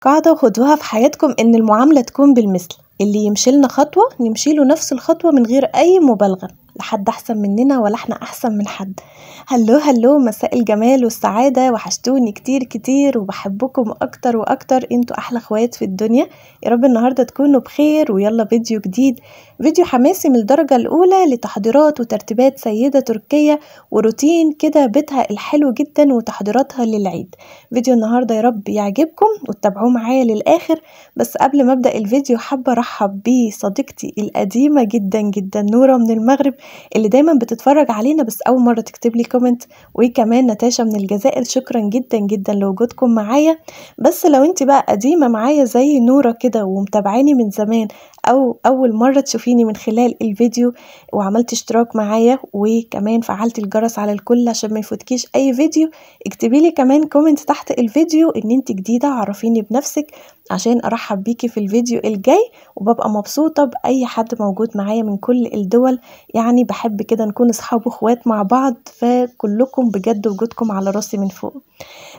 قاعدة خدوها في حياتكم إن المعاملة تكون بالمثل اللي يمشي لنا خطوة نمشي له نفس الخطوة من غير أي مبالغة لا حد احسن مننا ولا احنا احسن من حد هلو هلو مساء الجمال والسعاده وحشتوني كتير كتير وبحبكم اكتر واكتر انتوا احلى اخوات في الدنيا يا رب النهارده تكونوا بخير ويلا فيديو جديد فيديو حماسي من الدرجه الاولى لتحضيرات وترتيبات سيده تركيه وروتين كده بيتها الحلو جدا وتحضيراتها للعيد فيديو النهارده يا رب يعجبكم وتتابعوه معايا للاخر بس قبل ما ابدا الفيديو حابه ارحب بصديقتي القديمه جدا جدا نوره من المغرب اللي دايما بتتفرج علينا بس اول مره تكتب لي كومنت وكمان نتاشا من الجزائر شكرا جدا جدا لوجودكم معايا بس لو انت بقى قديمه معايا زي نوره كده ومتابعاني من زمان او اول مره تشوفيني من خلال الفيديو وعملت اشتراك معايا وكمان فعلت الجرس على الكل عشان ما يفوتكيش اي فيديو اكتبي لي كمان كومنت تحت الفيديو ان انت جديده عرفيني بنفسك عشان ارحب بيكي في الفيديو الجاي وببقى مبسوطه باي حد موجود معايا من كل الدول يعني بحب كده نكون اصحاب واخوات مع بعض فكلكم بجد وجودكم على راسي من فوق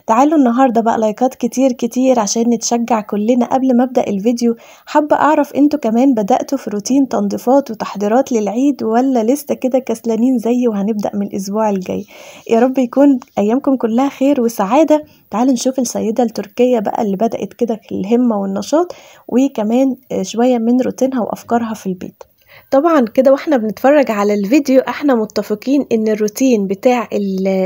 تعالوا النهاردة بقى لايكات كتير كتير عشان نتشجع كلنا قبل ما أبدأ الفيديو حابة أعرف انتوا كمان بدأتوا في روتين تنظيفات وتحضيرات للعيد ولا لسه كده كسلانين زيي وهنبدأ من الأسبوع الجاي يا رب يكون أيامكم كلها خير وسعادة تعالوا نشوف السيدة التركية بقى اللي بدأت كده الهمة والنشاط وكمان شوية من روتينها وأفكارها في البيت طبعا كده واحنا بنتفرج على الفيديو احنا متفقين ان الروتين بتاع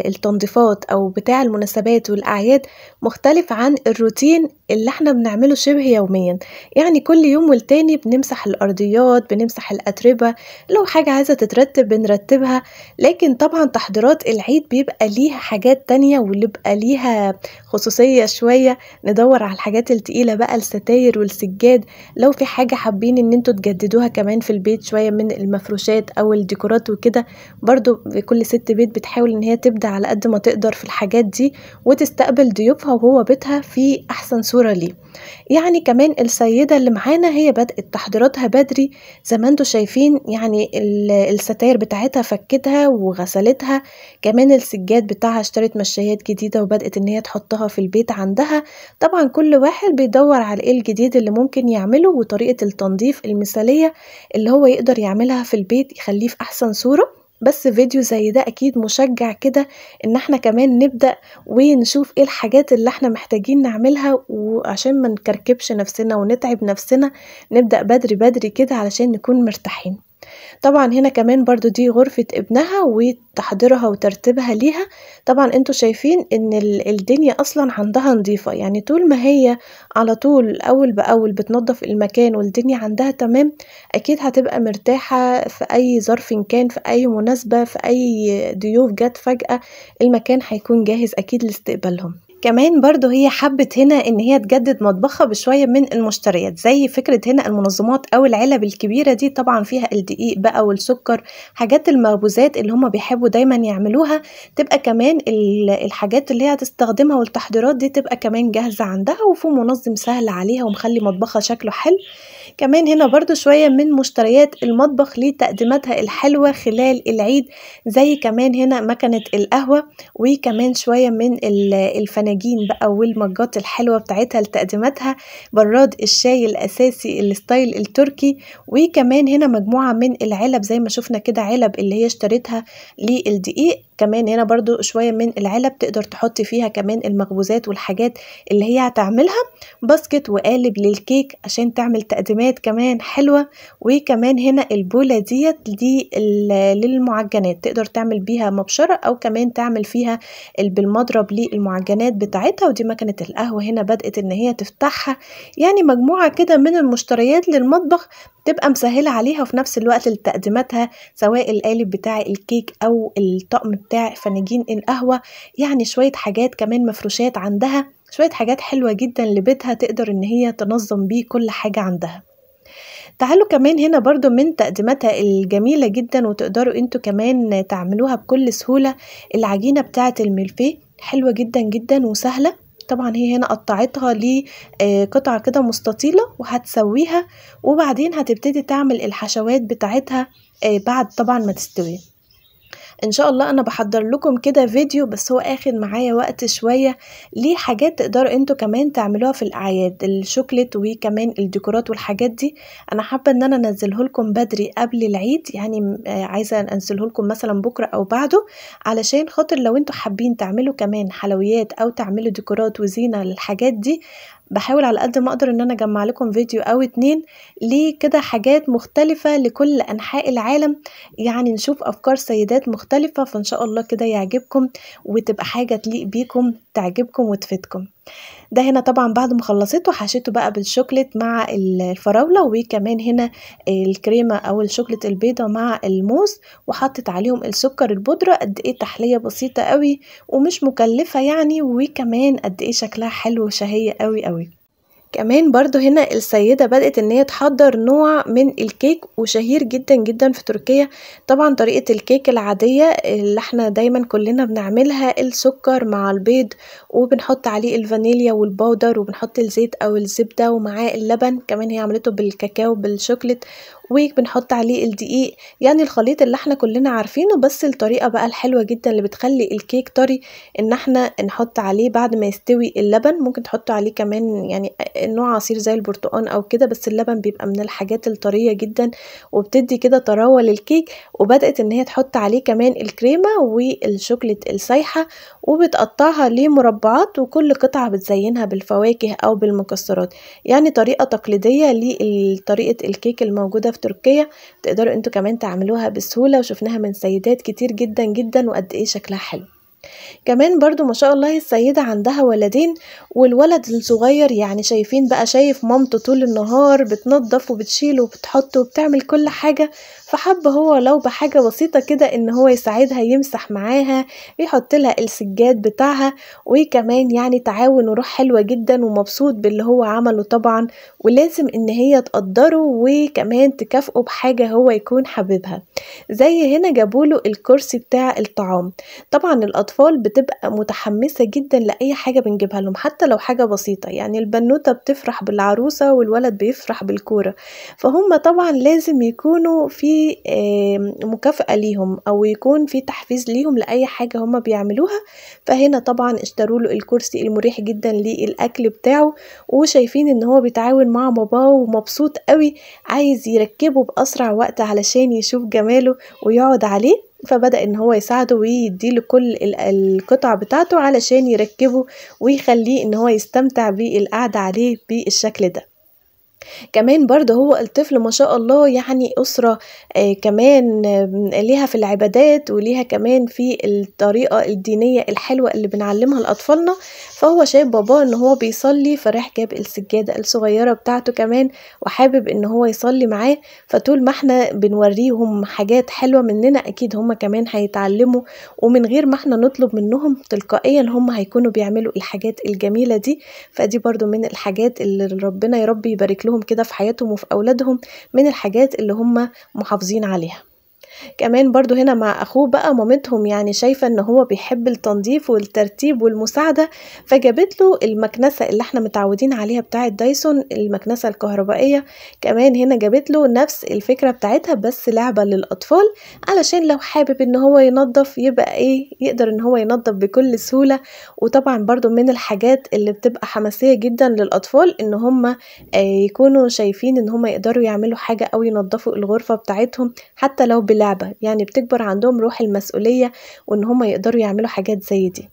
التنظيفات او بتاع المناسبات والاعياد مختلف عن الروتين اللي احنا بنعمله شبه يوميا يعني كل يوم والتاني بنمسح الارضيات بنمسح الاتربة لو حاجة عايزة تترتب بنرتبها لكن طبعا تحضيرات العيد بيبقى ليها حاجات تانية واللي بيبقى ليها خصوصية شوية ندور على الحاجات التقيلة بقى الستاير والسجاد لو في حاجة حابين ان انتوا تجددوها كمان في البيت شويه من المفروشات او الديكورات وكده برضو كل ست بيت بتحاول ان هي تبدا على قد ما تقدر في الحاجات دي وتستقبل ضيوفها وهو بيتها في احسن صوره ليه يعني كمان السيده اللي معانا هي بدات تحضيراتها بدري زي ما انتم شايفين يعني الستاير بتاعتها فكتها وغسلتها كمان السجاد بتاعها اشترت مشايات جديده وبدات ان هي تحطها في البيت عندها طبعا كل واحد بيدور على ايه الجديد اللي ممكن يعمله وطريقه التنظيف المثاليه اللي هو يقدر يقدر يعملها في البيت يخليه في أحسن صورة بس فيديو زي ده أكيد مشجع كده إن احنا كمان نبدأ ونشوف ايه الحاجات اللي احنا محتاجين نعملها وعشان ما نكركبش نفسنا ونتعب نفسنا نبدأ بدري بدري كده علشان نكون مرتاحين طبعا هنا كمان برضو دي غرفة ابنها وتحضيرها وترتيبها ليها طبعا انتوا شايفين ان الدنيا اصلا عندها نظيفة يعني طول ما هي على طول اول باول بتنظف المكان والدنيا عندها تمام اكيد هتبقى مرتاحة في اي ظرف كان في اي مناسبة في اي ضيوف جت فجأة المكان هيكون جاهز اكيد لاستقبالهم كمان برضو هي حبت هنا ان هي تجدد مطبخها بشوية من المشتريات زي فكرة هنا المنظمات او العلب الكبيرة دي طبعا فيها الدقيق بقى والسكر حاجات المخبوزات اللي هما بيحبوا دايما يعملوها تبقى كمان الحاجات اللي هي هتستخدمها والتحضيرات دي تبقى كمان جاهزة عندها وفي منظم سهل عليها ومخلي مطبخها شكله حلو كمان هنا برضو شوية من مشتريات المطبخ لتقديماتها الحلوة خلال العيد زي كمان هنا مكنة القهوة وكمان شوية من الفناجين بقى والمجات الحلوة بتاعتها لتقديماتها براد الشاي الأساسي الستايل التركي وكمان هنا مجموعة من العلب زي ما شفنا كده علب اللي هي اشتريتها للدقيق كمان هنا برضو شوية من العلب تقدر تحطي فيها كمان المخبوزات والحاجات اللي هي هتعملها باسكت وقالب للكيك عشان تعمل تقديمات كمان حلوة وكمان هنا البولة ديت دي للمعجنات تقدر تعمل بيها مبشرة او كمان تعمل فيها بالمضرب للمعجنات بتاعتها ودي مكنة القهوة هنا بدأت ان هي تفتحها يعني مجموعة كده من المشتريات للمطبخ تبقى مسهلة عليها وفي نفس الوقت لتقديماتها سواء القالب بتاع الكيك أو الطقم بتاع فناجين القهوة يعني شوية حاجات كمان مفروشات عندها شوية حاجات حلوة جدا لبيتها تقدر ان هي تنظم بيه كل حاجة عندها تعالوا كمان هنا برضو من تقديماتها الجميلة جدا وتقدروا انتوا كمان تعملوها بكل سهولة العجينة بتاعة الملفيه حلوة جدا جدا وسهلة طبعا هي هنا قطعتها لقطع آه، كده مستطيلة وهتسويها وبعدين هتبتدي تعمل الحشوات بتاعتها آه، بعد طبعا ما تستوي ان شاء الله انا بحضر لكم كده فيديو بس هو اخد معايا وقت شويه ليه حاجات تقدروا انتوا كمان تعملوها في الاعياد الشوكليت وكمان الديكورات والحاجات دي انا حابه ان انا انزله لكم بدري قبل العيد يعني آه، عايزه انزله لكم مثلا بكره او بعده علشان خاطر لو انتوا حابين تعملوا كمان حلويات او تعملوا ديكورات وزينه للحاجات دي بحاول على قد ما اقدر ان انا اجمع لكم فيديو او اتنين ليه كده حاجات مختلفه لكل انحاء العالم يعني نشوف افكار سيدات مختلفه فان شاء الله كده يعجبكم وتبقى حاجه تليق بيكم تعجبكم وتفيدكم ده هنا طبعا بعد ما خلصته حشيته بقى بالشوكليت مع الفراوله وكمان هنا الكريمه او الشوكليت البيضه مع الموز وحطت عليهم السكر البودره قد ايه تحليه بسيطه قوي ومش مكلفه يعني وكمان قد ايه شكلها حلو وشهيه قوي قوي كمان برضو هنا السيدة بدأت ان هي تحضر نوع من الكيك وشهير جدا جدا في تركيا طبعا طريقة الكيك العادية اللي احنا دايما كلنا بنعملها السكر مع البيض وبنحط عليه الفانيليا والبودر وبنحط الزيت او الزبدة ومعاه اللبن كمان هي عملته بالكاكاو بالشوكلت وبنحط عليه الدقيق يعني الخليط اللي احنا كلنا عارفينه بس الطريقة بقى الحلوة جدا اللي بتخلي الكيك طري ان احنا نحط عليه بعد ما يستوي اللبن ممكن تحطوا عليه كمان يعني نوع عصير زي البرتقال او كده بس اللبن بيبقى من الحاجات الطرية جدا وبتدي كده طراوة للكيك وبدأت ان هي تحط عليه كمان الكريمة والشوكليت السايحة وبتقطعها لمربعات وكل قطعة بتزينها بالفواكه او بالمكسرات يعني طريقة تقليدية لطريقة الكيك الموجودة في تركيا تقدروا انتوا كمان تعملوها بسهوله وشفناها من سيدات كتير جدا جدا وقد ايه شكلها حلو كمان برضو ما شاء الله السيدة عندها ولدين والولد الصغير يعني شايفين بقى شايف مامته طول النهار بتنظف وبتشيل وبتحط وبتعمل كل حاجة فحب هو لو بحاجة بسيطة كده ان هو يساعدها يمسح معاها يحط لها السجاد بتاعها وكمان يعني تعاون وروح حلوة جدا ومبسوط باللي هو عمله طبعا ولازم ان هي تقدره وكمان تكافئه بحاجة هو يكون حبيبها زي هنا جابوله الكرسي بتاع الطعام طبعا الأطفال الأطفال بتبقى متحمسة جدا لأي حاجة بنجيبها لهم حتى لو حاجة بسيطة يعني البنوتة بتفرح بالعروسة والولد بيفرح بالكورة فهم طبعا لازم يكونوا في مكافأة ليهم أو يكون في تحفيز ليهم لأي حاجة هم بيعملوها فهنا طبعا اشتروا له الكرسي المريح جدا للأكل بتاعه وشايفين ان هو بيتعاون مع باباه ومبسوط قوي عايز يركبه بأسرع وقت علشان يشوف جماله ويقعد عليه فبدأ ان هو يساعده ويديله كل القطع بتاعته علشان يركبه ويخليه ان هو يستمتع بالقعدة عليه بالشكل ده كمان برضه هو الطفل ما شاء الله يعني أسرة آه، كمان آه، ليها في العبادات وليها كمان في الطريقة الدينية الحلوة اللي بنعلمها لأطفالنا فهو شايف باباه إن هو بيصلي فراح جاب السجادة الصغيرة بتاعته كمان وحابب إن هو يصلي معاه فطول ما احنا بنوريهم حاجات حلوة مننا أكيد هما كمان هيتعلموا ومن غير ما احنا نطلب منهم تلقائيا هما هيكونوا بيعملوا الحاجات الجميلة دي فدي برضه من الحاجات اللي ربنا يا رب يبارك لهم لهم كده في حياتهم وفي أولادهم من الحاجات اللي هم محافظين عليها كمان برضو هنا مع اخوه بقى مامتهم يعني شايفه ان هو بيحب التنظيف والترتيب والمساعده فجابت له المكنسه اللي احنا متعودين عليها بتاعه دايسون المكنسه الكهربائيه كمان هنا جابت له نفس الفكره بتاعتها بس لعبه للاطفال علشان لو حابب ان هو ينظف يبقى ايه يقدر ان هو ينظف بكل سهوله وطبعا برضو من الحاجات اللي بتبقى حماسيه جدا للاطفال ان هم آه، يكونوا شايفين ان هم يقدروا يعملوا حاجه او ينظفوا الغرفه بتاعتهم حتى لو بلعبة اللعبة يعني بتكبر عندهم روح المسؤولية وإن هم يقدروا يعملوا حاجات زي دي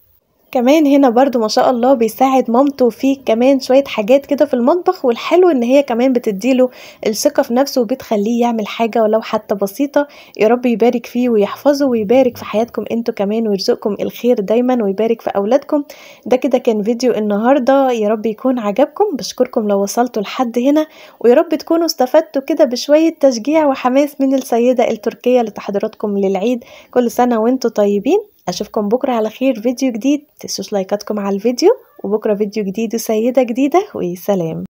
كمان هنا برضو ما شاء الله بيساعد مامته في كمان شوية حاجات كده في المطبخ والحلو ان هي كمان بتديله الثقة في نفسه وبتخليه يعمل حاجة ولو حتى بسيطة يا رب يبارك فيه ويحفظه ويبارك في حياتكم انتوا كمان ويرزقكم الخير دايما ويبارك في اولادكم ده كده كان فيديو النهاردة يا رب يكون عجبكم بشكركم لو وصلتوا لحد هنا ويا رب تكونوا استفدتوا كده بشوية تشجيع وحماس من السيدة التركية لتحضيراتكم للعيد كل سنة وانتوا طيبين اشوفكم بكره على خير فيديو جديد تنسوش لايكاتكم على الفيديو وبكره فيديو جديد وسيده جديده وسلام